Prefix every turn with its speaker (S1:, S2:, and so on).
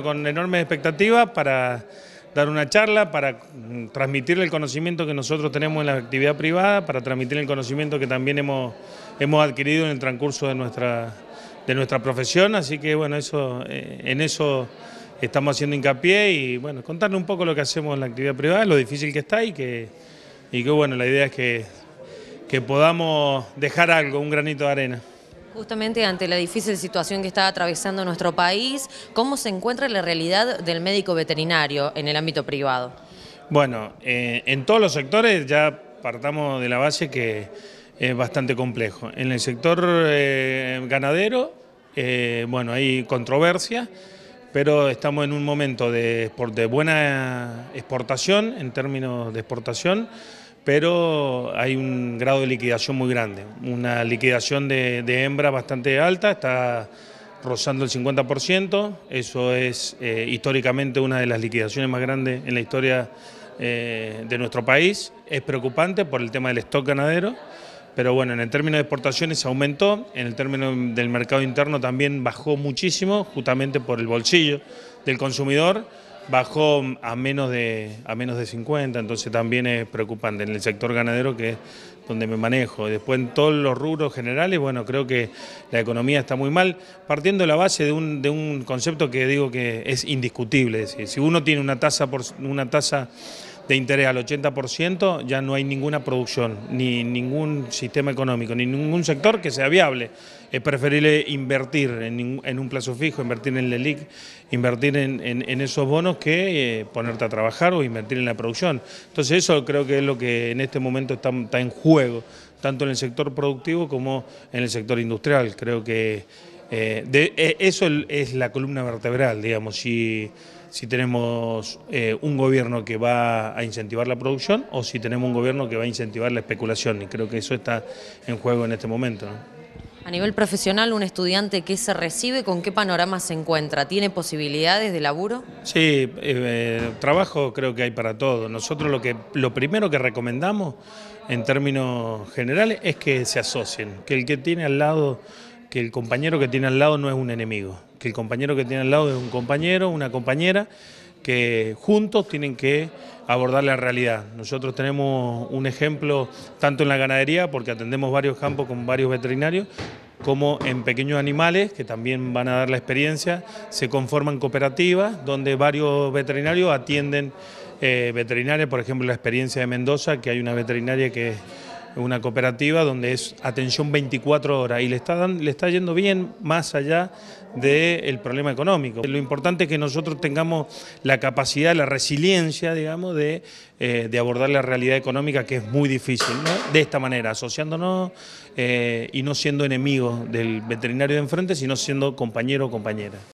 S1: Con enormes expectativas para dar una charla, para transmitir el conocimiento que nosotros tenemos en la actividad privada, para transmitir el conocimiento que también hemos, hemos adquirido en el transcurso de nuestra, de nuestra profesión, así que bueno, eso, eh, en eso estamos haciendo hincapié y bueno, contarle un poco lo que hacemos en la actividad privada, lo difícil que está y que, y que bueno, la idea es que, que podamos dejar algo, un granito de arena.
S2: Justamente ante la difícil situación que está atravesando nuestro país, ¿cómo se encuentra la realidad del médico veterinario en el ámbito privado?
S1: Bueno, eh, en todos los sectores ya partamos de la base que es bastante complejo. En el sector eh, ganadero, eh, bueno, hay controversia, pero estamos en un momento de buena exportación, en términos de exportación, pero hay un grado de liquidación muy grande, una liquidación de, hembra bastante alta, está rozando el 50%, eso es eh, históricamente una de las liquidaciones más grandes en la historia eh, de nuestro país, es preocupante por el tema del stock ganadero, pero bueno, en el término de exportaciones aumentó, en el término del mercado interno también bajó muchísimo, justamente por el bolsillo del consumidor, bajó a menos de a menos de 50, entonces también es preocupante en el sector ganadero que es donde me manejo. Después en todos los rubros generales, bueno, creo que la economía está muy mal, partiendo de la base de un, de un concepto que digo que es indiscutible, es decir, si uno tiene una tasa por una tasa de interés al 80%, ya no hay ninguna producción, ni ningún sistema económico, ni ningún sector que sea viable. Es preferible invertir en, un plazo fijo, invertir en LELIC, invertir en, esos bonos que eh, ponerte a trabajar o invertir en la producción. Entonces eso creo que es lo que en este momento está, en juego, tanto en el sector productivo como en el sector industrial. Creo que eh, de, eh, eso es la columna vertebral, digamos. Si, si tenemos eh, un gobierno que va a incentivar la producción o si tenemos un gobierno que va a incentivar la especulación. Y creo que eso está en juego en este momento.
S2: A nivel profesional, un estudiante que se recibe, ¿con qué panorama se encuentra? ¿Tiene posibilidades de laburo?
S1: Sí, eh, trabajo creo que hay para todo. Nosotros lo, que, lo primero que recomendamos en términos generales es que se asocien, que el que tiene al lado, que el compañero que tiene al lado no es un enemigo que el compañero que tiene al lado es un compañero, una compañera, que juntos tienen que abordar la realidad. Nosotros tenemos un ejemplo tanto en la ganadería, porque atendemos varios campos con varios veterinarios, como en pequeños animales, que también van a dar la experiencia, se conforman cooperativas donde varios veterinarios atienden eh, veterinarias, por ejemplo la experiencia de Mendoza, que hay una veterinaria que es una cooperativa donde es atención 24 horas y le está, le está yendo bien más allá del problema económico. Lo importante es que nosotros tengamos la capacidad, la resiliencia, digamos, de, eh, abordar la realidad económica que es muy difícil, ¿no? de esta manera, asociándonos eh, y no siendo enemigos del veterinario de enfrente, sino siendo compañero o compañera.